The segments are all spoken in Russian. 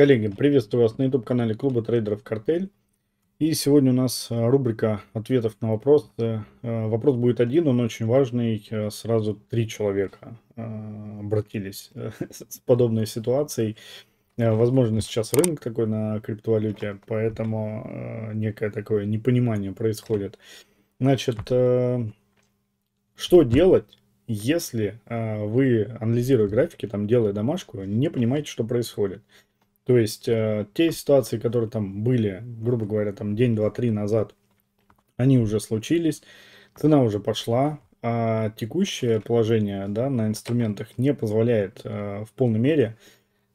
Коллеги, приветствую вас на YouTube-канале Клуба трейдеров «Картель». И сегодня у нас э, рубрика ответов на вопрос. Э, э, вопрос будет один, он очень важный. Сразу три человека обратились с подобной ситуацией. Возможно, сейчас рынок такой на криптовалюте, поэтому некое такое непонимание происходит. Значит, что делать, если вы, анализируя графики, там делая домашку, не понимаете, что происходит? То есть э, те ситуации, которые там были, грубо говоря, там день, два, три назад, они уже случились, цена уже пошла, а текущее положение да, на инструментах не позволяет э, в полной мере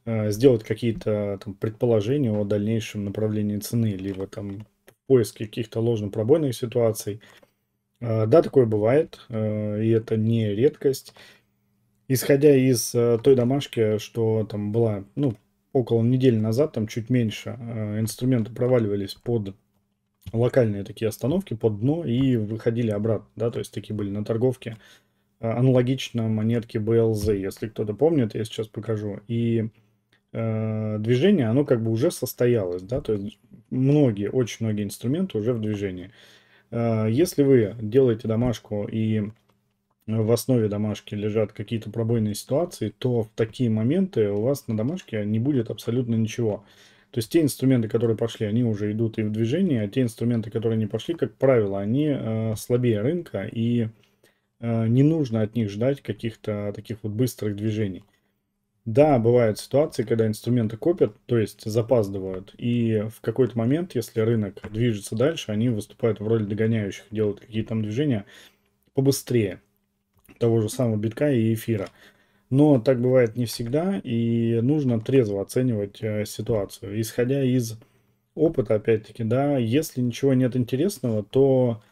э, сделать какие-то там, предположения о дальнейшем направлении цены, либо там поиске каких-то ложно-пробойных ситуаций. Э, да, такое бывает, э, и это не редкость. Исходя из э, той домашки, что там была, ну, около недели назад, там чуть меньше, э, инструменты проваливались под локальные такие остановки, под дно и выходили обратно, да, то есть такие были на торговке. Э, аналогично монетки BLZ, если кто-то помнит, я сейчас покажу. И э, движение, оно как бы уже состоялось, да, то есть многие, очень многие инструменты уже в движении. Э, если вы делаете домашку и в основе домашки лежат какие-то пробойные ситуации, то в такие моменты у вас на домашке не будет абсолютно ничего. То есть те инструменты, которые пошли, они уже идут и в движении, а те инструменты, которые не пошли, как правило, они э, слабее рынка, и э, не нужно от них ждать каких-то таких вот быстрых движений. Да, бывают ситуации, когда инструменты копят, то есть запаздывают, и в какой-то момент, если рынок движется дальше, они выступают в роли догоняющих, делают какие-то там движения побыстрее того же самого битка и эфира. Но так бывает не всегда, и нужно трезво оценивать э, ситуацию. Исходя из опыта, опять-таки, да, если ничего нет интересного, то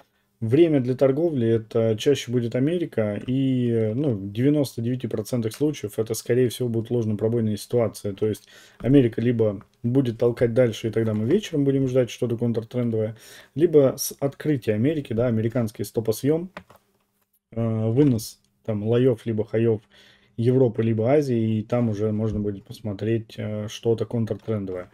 время для торговли это чаще будет Америка, и ну, в 99% случаев это, скорее всего, будут ложно-пробойные ситуации. То есть Америка либо будет толкать дальше, и тогда мы вечером будем ждать что-то контртрендовое, либо с открытия Америки, да, американский стопосъем, Э, вынос там лоев либо хаев Европы либо Азии, и там уже можно будет посмотреть э, что-то контртрендовое.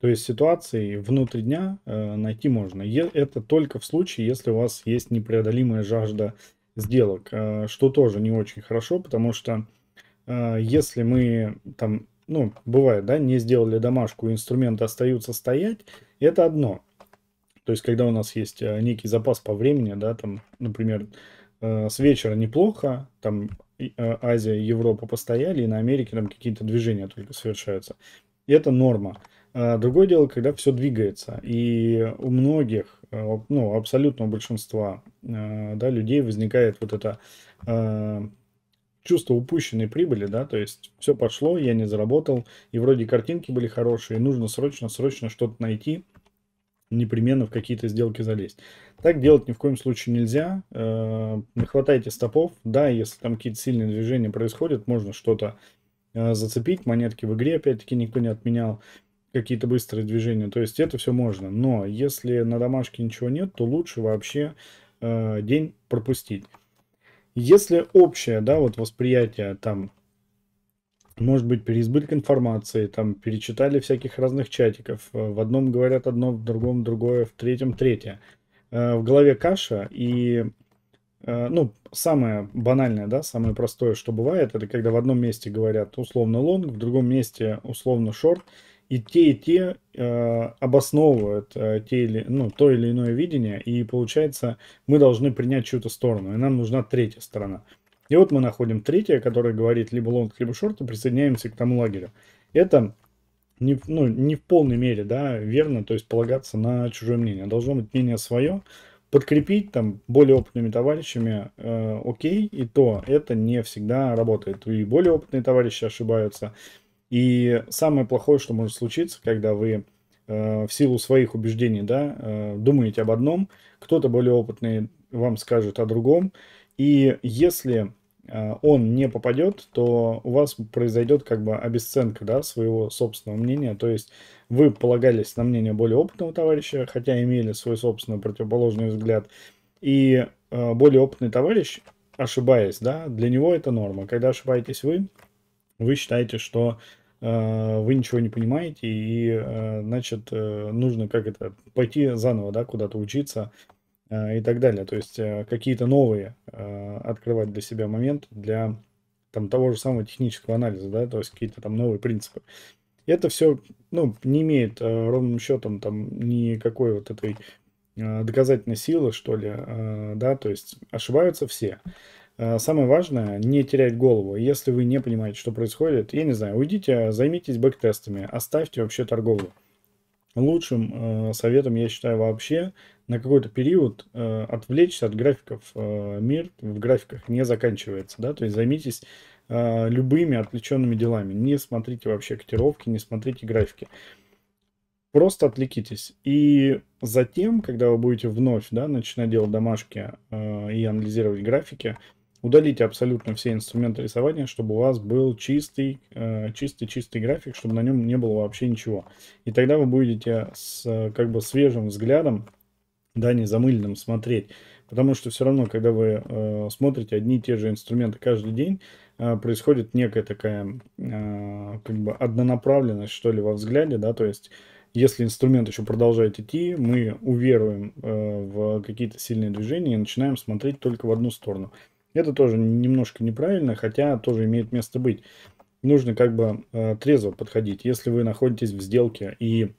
То есть ситуации внутри дня э, найти можно. Это только в случае, если у вас есть непреодолимая жажда сделок, что тоже не очень хорошо, потому что если мы там, ну, бывает, да, не сделали домашку, инструменты остаются стоять, это одно. То есть, когда у нас есть некий запас по времени, да, там, например, Э, с вечера неплохо, там э, Азия Европа постояли, и на Америке там какие-то движения только совершаются. И это норма. А другое дело, когда все двигается. И у многих, э, ну, абсолютно у большинства да, людей возникает вот это чувство упущенной прибыли, да, то есть все пошло, я не заработал, и вроде картинки были хорошие, нужно срочно-срочно что-то найти, непременно в какие-то сделки залезть. Так делать ни в коем случае нельзя. Э, не хватайте стопов. Да, если там какие-то сильные движения происходят, можно что-то э, зацепить. Монетки в игре, опять-таки, никто не отменял какие-то быстрые движения. То есть это все можно. Но если на домашке ничего нет, то лучше вообще э, день пропустить. Если общее, да, вот восприятие там, может быть, переизбыток информации, там, перечитали всяких разных чатиков, в одном говорят одно, в другом другое, в третьем третье – Э, в голове каша, и э, ну, самое банальное, да, самое простое, что бывает, это когда в одном месте говорят условно лонг, в другом месте условно шорт, и те и те э, обосновывают э, те или, ну, то или иное видение, и получается, мы должны принять чью-то сторону, и нам нужна третья сторона. И вот мы находим третья, которая говорит либо лонг, либо шорт, и присоединяемся к тому лагерю. Это не, ну, не в полной мере, да, верно, то есть полагаться на чужое мнение. Должно быть мнение свое, подкрепить там более опытными товарищами, э, окей, и то это не всегда работает. И более опытные товарищи ошибаются. И самое плохое, что может случиться, когда вы э, в силу своих убеждений, да, э, думаете об одном, кто-то более опытный вам скажет о другом. И если Э, он не попадет, то у вас произойдет как бы обесценка да, своего собственного мнения. То есть вы полагались на мнение более опытного товарища, хотя имели свой собственный противоположный взгляд. И э, более опытный товарищ, ошибаясь, да, для него это норма. Когда ошибаетесь вы, вы считаете, что э, вы ничего не понимаете, и, значит, нужно как это, пойти заново, да, куда-то учиться, Э, и так далее. То есть э, какие-то новые э, открывать для себя момент для там, того же самого технического анализа, да, то есть какие-то там новые принципы. И Это все, ну, не имеет ровным счетом там никакой вот этой доказательной силы, что ли, да, то есть ошибаются все. Самое важное, не терять голову. Если вы не понимаете, что происходит, я не знаю, уйдите, а займитесь бэктестами, оставьте вообще торговлю лучшим э, советом, я считаю, вообще на какой-то период э, отвлечься от графиков. Э, мир в графиках не заканчивается, да, то есть займитесь э, любыми отвлеченными делами. Не смотрите вообще котировки, не смотрите графики. Просто отвлекитесь. И затем, когда вы будете вновь, да, начинать делать домашки э, и анализировать графики, Удалите абсолютно все инструменты рисования, чтобы у вас был чистый, чистый-чистый э, график, чтобы на нем не было вообще ничего. И тогда вы будете с как бы свежим взглядом, да, не замыленным смотреть. Потому что все равно, когда вы э, смотрите одни и те же инструменты каждый день, э, происходит некая такая как бы однонаправленность, что ли, во взгляде, да, то есть если инструмент еще продолжает идти, мы уверуем э, в какие-то сильные движения и начинаем смотреть только в одну сторону. Это тоже немножко неправильно, хотя тоже имеет место быть. Нужно как бы э, трезво подходить. Если вы находитесь в сделке и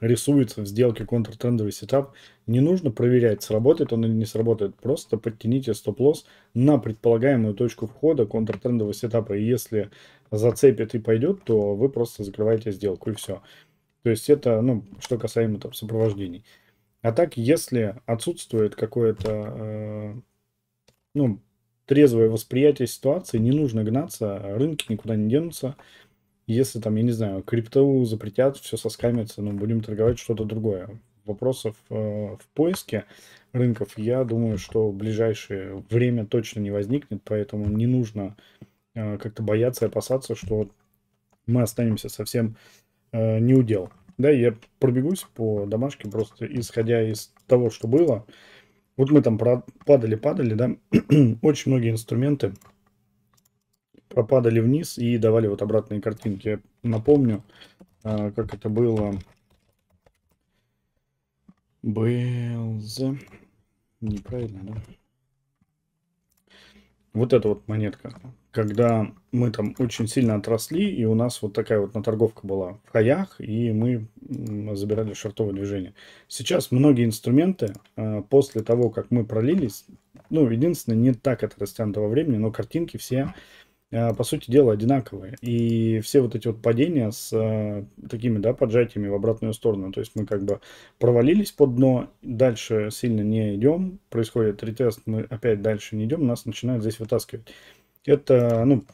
рисуется в сделке контртрендовый сетап, не нужно проверять, сработает он или не сработает. Просто подтяните стоп-лосс на предполагаемую точку входа контртрендового сетапа. И если зацепит и пойдет, то вы просто закрываете сделку и все. То есть это, ну, что касаемо там сопровождений. А так, если отсутствует какое-то э, ну, трезвое восприятие ситуации, не нужно гнаться, а рынки никуда не денутся. Если там, я не знаю, крипту запретят, все соскамится, ну, будем торговать что-то другое. Вопросов э, в поиске рынков, я думаю, что в ближайшее время точно не возникнет, поэтому не нужно э, как-то бояться и опасаться, что мы останемся совсем э, неудел. Да, я пробегусь по домашке просто исходя из того, что было. Вот мы там падали-падали, да, очень многие инструменты пропадали вниз и давали вот обратные картинки. Я напомню, а, как это было. Был Неправильно, да? вот эта вот монетка, когда мы там очень сильно отросли, и у нас вот такая вот наторговка была в хаях, и мы забирали шортовое движение. Сейчас многие инструменты, э, после того, как мы пролились, ну, единственное, не так это растянуто времени, но картинки все а, по сути дела, одинаковые. И все вот эти вот падения с а, такими, да, поджатиями в обратную сторону. То есть мы как бы провалились под дно, дальше сильно не идем, происходит ретест, мы опять дальше не идем, нас начинают здесь вытаскивать. Это, ну,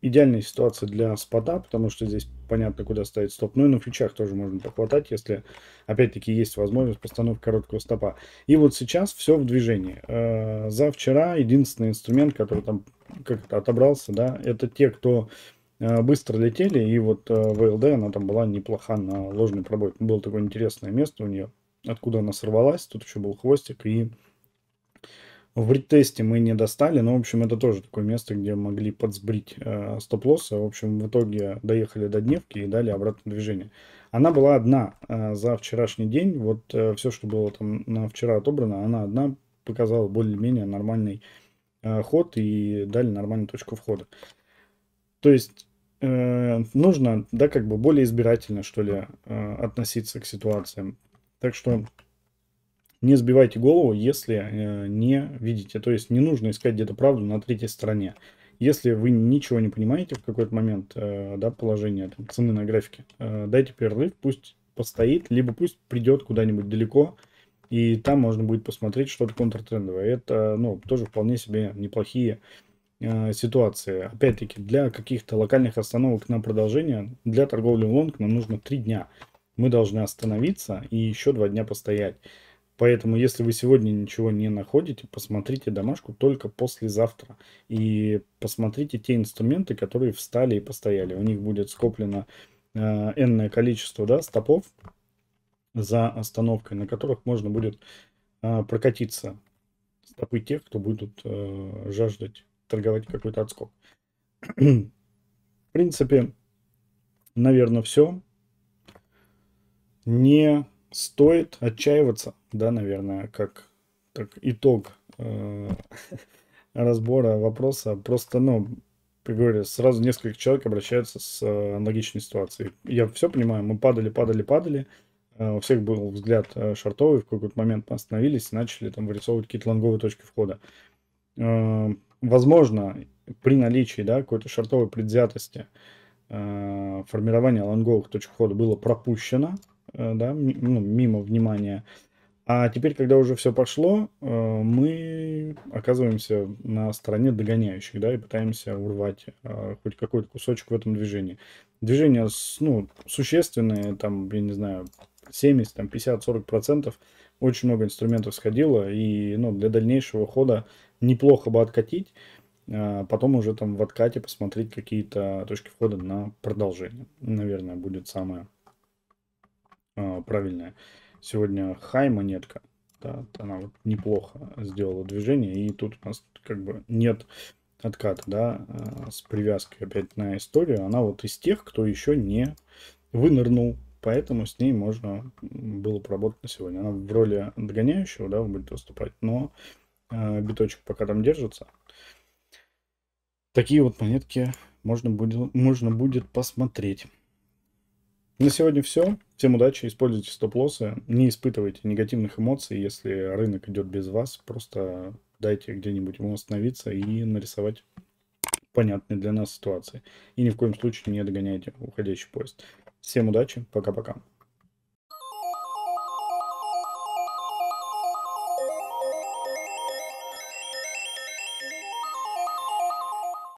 идеальная ситуация для спада, потому что здесь понятно, куда ставить стоп. Ну и на фичах тоже можно похватать, если, опять-таки, есть возможность постановки короткого стопа. И вот сейчас все в движении. Э, за вчера единственный инструмент, который там как-то отобрался, да, это те, кто э, быстро летели, и вот э, ВЛД, она там была неплоха на ложный пробой. Было такое интересное место у нее, откуда она сорвалась, тут еще был хвостик, и в ретесте мы не достали, но, в общем, это тоже такое место, где могли подсбрить э, стоп-лоссы. В общем, в итоге доехали до дневки и дали обратное движение. Она была одна э, за вчерашний день. Вот э, все, что было там на вчера отобрано, она одна показала более-менее нормальный э, ход и дали нормальную точку входа. То есть э, нужно, да, как бы более избирательно, что ли, э, относиться к ситуациям. Так что не сбивайте голову, если э, не видите. То есть не нужно искать где-то правду на третьей стороне. Если вы ничего не понимаете в какой-то момент э, да, положение там, цены на графике, э, дайте перерыв, пусть постоит, либо пусть придет куда-нибудь далеко, и там можно будет посмотреть что-то контртрендовое. Это ну, тоже вполне себе неплохие э, ситуации. Опять-таки, для каких-то локальных остановок на продолжение, для торговли в лонг нам нужно 3 дня. Мы должны остановиться и еще 2 дня постоять. Поэтому, если вы сегодня ничего не находите, посмотрите домашку только послезавтра. И посмотрите те инструменты, которые встали и постояли. У них будет скоплено э, энное количество да, стопов за остановкой, на которых можно будет э, прокатиться. Стопы тех, кто будут э, жаждать торговать какой-то отскок. В принципе, наверное, все. Не стоит отчаиваться, да, наверное, как так, итог э, разбора вопроса. Просто, ну, приговорили, сразу несколько человек обращаются с э, аналогичной ситуацией. Я все понимаю, мы падали, падали, падали. Э, у всех был взгляд э, шартовый, в какой-то момент мы остановились и начали там вырисовывать какие-то лонговые точки входа. возможно, при наличии, да, какой-то шартовой предвзятости формирование лонговых точек входа было пропущено, Э, да, ну, мимо внимания. А теперь, когда уже все пошло, э, мы оказываемся на стороне догоняющих, да, и пытаемся урвать э, хоть какой-то кусочек в этом движении. Движение, ну, существенное, там, я не знаю, 70, там, 50, 40 процентов, очень много инструментов сходило, и, ну, для дальнейшего хода неплохо бы откатить, потом уже там в откате посмотреть какие-то точки входа на продолжение. Наверное, будет самое а, правильная. Сегодня хай монетка. Да, она вот неплохо сделала движение. И тут у нас как бы нет отката, да, а, с привязкой опять на историю. Она вот из тех, кто еще не вынырнул. Поэтому с ней можно было поработать на сегодня. Она в роли догоняющего, да, будет выступать. Но э, биточек пока там держится. Такие вот монетки можно будет, можно будет посмотреть. На сегодня все. Всем удачи, используйте стоп-лоссы, не испытывайте негативных эмоций, если рынок идет без вас, просто дайте где-нибудь ему остановиться и нарисовать понятные для нас ситуации. И ни в коем случае не догоняйте уходящий поезд. Всем удачи, пока-пока.